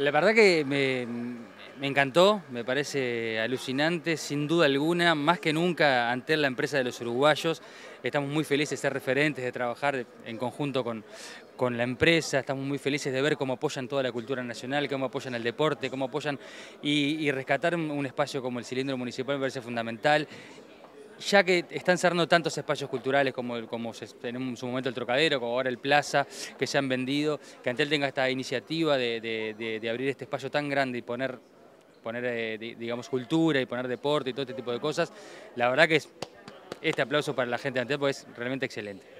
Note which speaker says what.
Speaker 1: La
Speaker 2: verdad que me, encantó, me parece alucinante, sin duda alguna, más que nunca ante la empresa de los uruguayos. Estamos muy felices de ser referentes, de trabajar en conjunto con, la empresa, estamos muy felices de ver cómo apoyan toda la cultura nacional, cómo apoyan el deporte, cómo apoyan y, y rescatar un espacio como el cilindro municipal me parece fundamental ya que están cerrando tantos espacios culturales como, como en su momento el Trocadero, como ahora el Plaza, que se han vendido, que Antel tenga esta iniciativa de, abrir este espacio tan grande y poner, eh, digamos, cultura y poner deporte y todo este tipo de cosas, la verdad que este aplauso para la gente de Antel es realmente excelente.